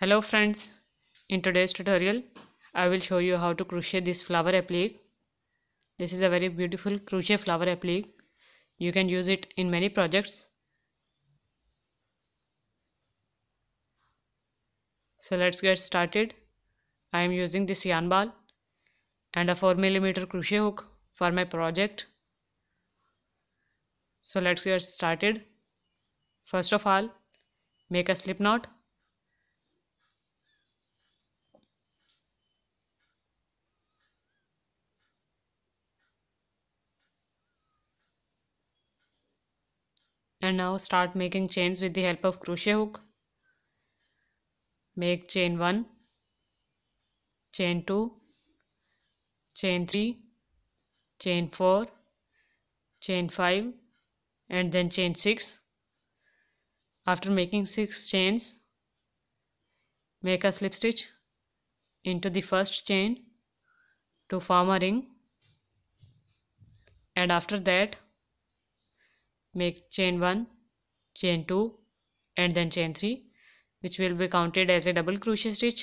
hello friends in today's tutorial i will show you how to crochet this flower applique this is a very beautiful crochet flower applique you can use it in many projects so let's get started i am using this yarn ball and a 4 millimeter crochet hook for my project so let's get started first of all make a slip knot and now start making chains with the help of crochet hook make chain 1 chain 2 chain 3 chain 4 chain 5 and then chain 6 after making 6 chains make a slip stitch into the first chain to form a ring and after that make chain 1 chain 2 and then chain 3 which will be counted as a double crochet stitch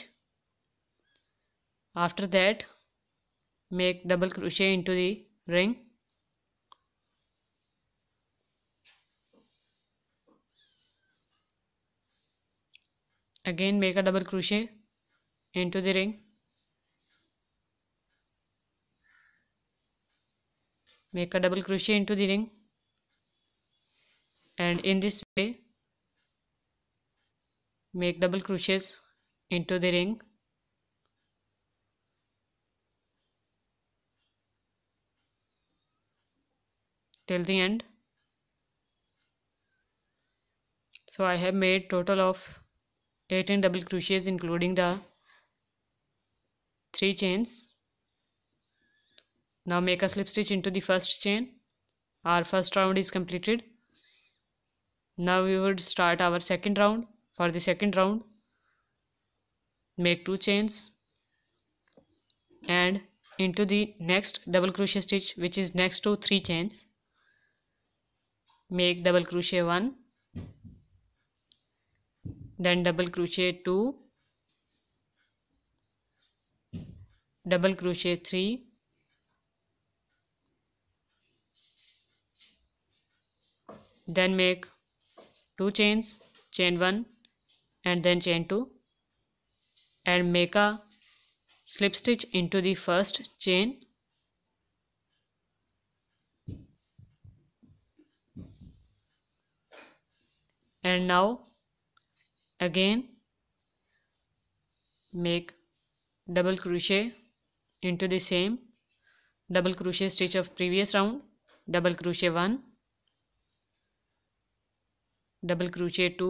after that make double crochet into the ring again make a double crochet into the ring make a double crochet into the ring and in this way make double crochets into the ring till the end so I have made total of 18 double crochets including the 3 chains now make a slip stitch into the first chain our first round is completed now we would start our second round for the second round make two chains and into the next double crochet stitch which is next to three chains make double crochet one then double crochet two double crochet three then make two chains chain 1 and then chain 2 and make a slip stitch into the first chain and now again make double crochet into the same double crochet stitch of previous round double crochet 1 double crochet 2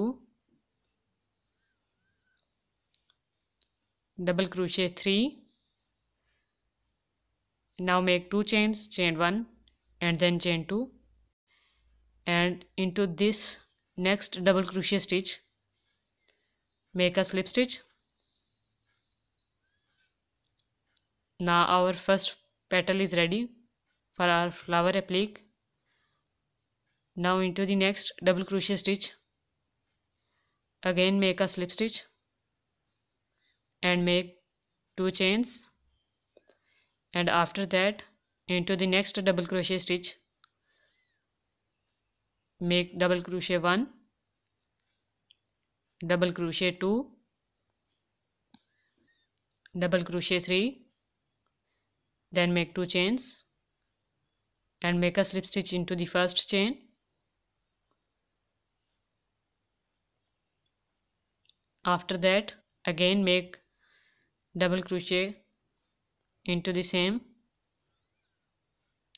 double crochet 3 now make two chains chain 1 and then chain 2 and into this next double crochet stitch make a slip stitch now our first petal is ready for our flower applique now into the next double crochet stitch again make a slip stitch and make two chains and after that into the next double crochet stitch make double crochet 1 double crochet 2 double crochet 3 then make two chains and make a slip stitch into the first chain after that again make double crochet into the same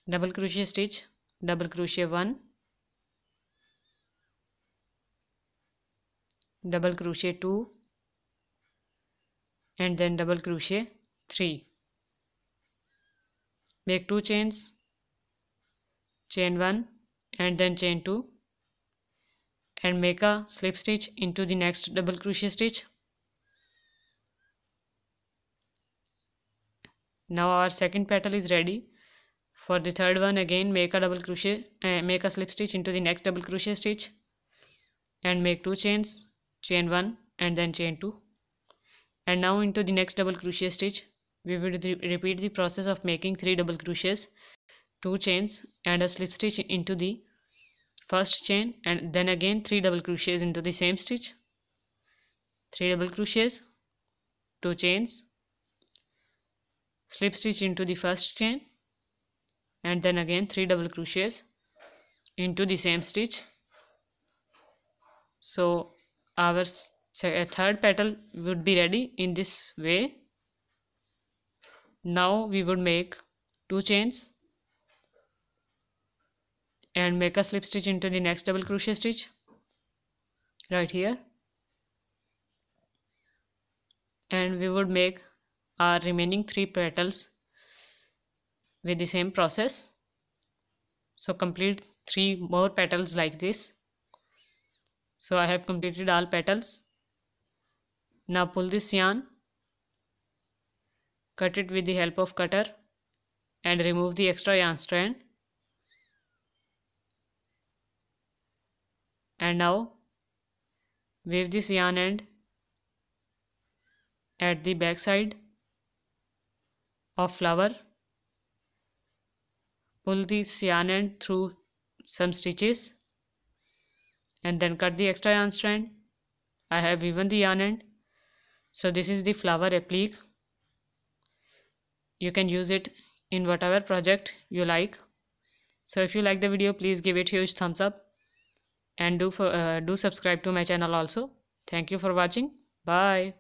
double crochet stitch double crochet 1 double crochet 2 and then double crochet 3 make two chains chain 1 and then chain 2 and make a slip stitch into the next double crochet stitch now our second petal is ready for the third one again make a double crochet uh, make a slip stitch into the next double crochet stitch and make two chains chain 1 and then chain 2 and now into the next double crochet stitch we will re repeat the process of making three double crochets two chains and a slip stitch into the first chain and then again 3 double crochets into the same stitch 3 double crochets 2 chains slip stitch into the first chain and then again 3 double crochets into the same stitch so our uh, third petal would be ready in this way now we would make two chains and make a slip stitch into the next double crochet stitch right here and we would make our remaining three petals with the same process so complete three more petals like this so I have completed all petals now pull this yarn cut it with the help of cutter and remove the extra yarn strand and now wave this yarn end at the back side of flower pull this yarn end through some stitches and then cut the extra yarn strand I have even the yarn end so this is the flower applique you can use it in whatever project you like so if you like the video please give it huge thumbs up and do for uh, do subscribe to my channel also thank you for watching bye